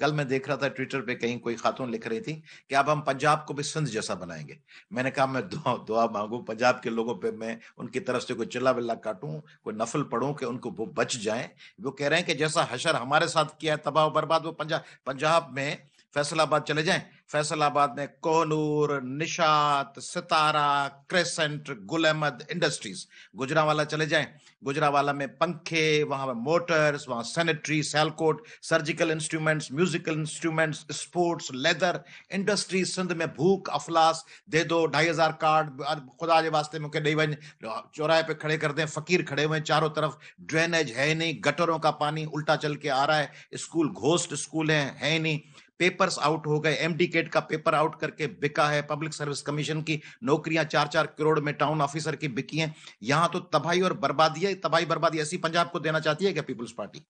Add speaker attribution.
Speaker 1: कल मैं देख रहा था ट्विटर पे कहीं कोई खातून लिख रही थी कि अब हम पंजाब को भी सिंध जैसा बनाएंगे मैंने कहा मैं दुआ दुआ मांगू पंजाब के लोगों पे मैं उनकी तरफ से कोई चिल्ला बिल्ला काटूं कोई नफल पढ़ूं कि उनको वो बच जाए वो कह रहे हैं कि जैसा हशर हमारे साथ किया है तबाह बर्बाद वो पंजाब पंजाब में फैसलाबाद चले जाएं फैसलाबाद में कोहनूर निशात सितारा क्रेसेंट गुलेमद इंडस्ट्रीज गुजरावाला चले जाएं गुजरावाला में पंखे वहां में मोटर्स वहां sanitary Sialkot surgical instruments musical instruments sports leather industry Sindh में भूख अफलास दे दो ढाई हजार कार्ड खुदा के वास्ते मुख्य ॾेई वन चौराहे पे खड़े कर दें फकीर खड़े हुए चारों तरफ ड्रेनेज है नहीं गटरों का पानी उल्टा चल के आ रहा है स्कूल घोस्ट स्कूल हैं है नहीं पेपर्स आउट हो गए एमडी केट का पेपर आउट करके बिका है पब्लिक सर्विस कमीशन की नौकरियां चार चार करोड़ में टाउन ऑफिसर की बिकी हैं यहां तो तबाही और बर्बादी है तबाही बर्बादी ऐसी पंजाब को देना चाहती है क्या पीपुल्स पार्टी